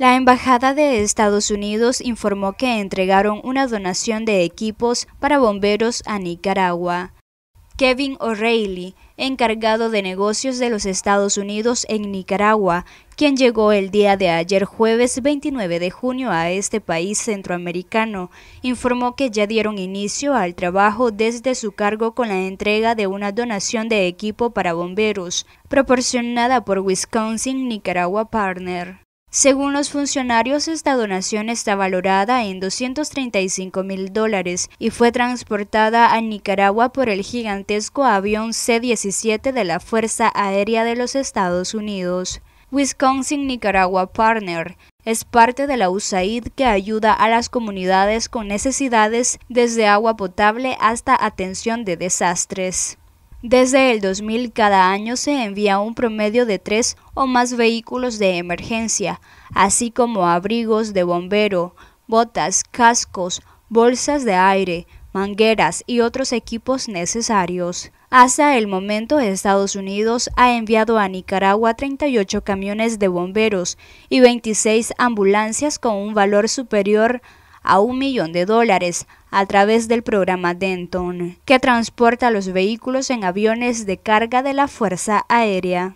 La Embajada de Estados Unidos informó que entregaron una donación de equipos para bomberos a Nicaragua. Kevin O'Reilly, encargado de negocios de los Estados Unidos en Nicaragua, quien llegó el día de ayer jueves 29 de junio a este país centroamericano, informó que ya dieron inicio al trabajo desde su cargo con la entrega de una donación de equipo para bomberos, proporcionada por Wisconsin Nicaragua Partner. Según los funcionarios, esta donación está valorada en 235 mil dólares y fue transportada a Nicaragua por el gigantesco avión C-17 de la Fuerza Aérea de los Estados Unidos. Wisconsin Nicaragua Partner es parte de la USAID que ayuda a las comunidades con necesidades desde agua potable hasta atención de desastres. Desde el 2000 cada año se envía un promedio de tres o más vehículos de emergencia, así como abrigos de bombero, botas, cascos, bolsas de aire, mangueras y otros equipos necesarios. Hasta el momento, Estados Unidos ha enviado a Nicaragua 38 camiones de bomberos y 26 ambulancias con un valor superior a un millón de dólares a través del programa Denton, que transporta los vehículos en aviones de carga de la Fuerza Aérea.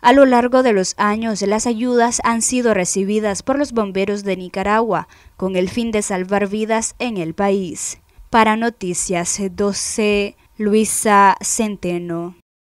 A lo largo de los años, las ayudas han sido recibidas por los bomberos de Nicaragua con el fin de salvar vidas en el país. Para Noticias 12, Luisa Centeno.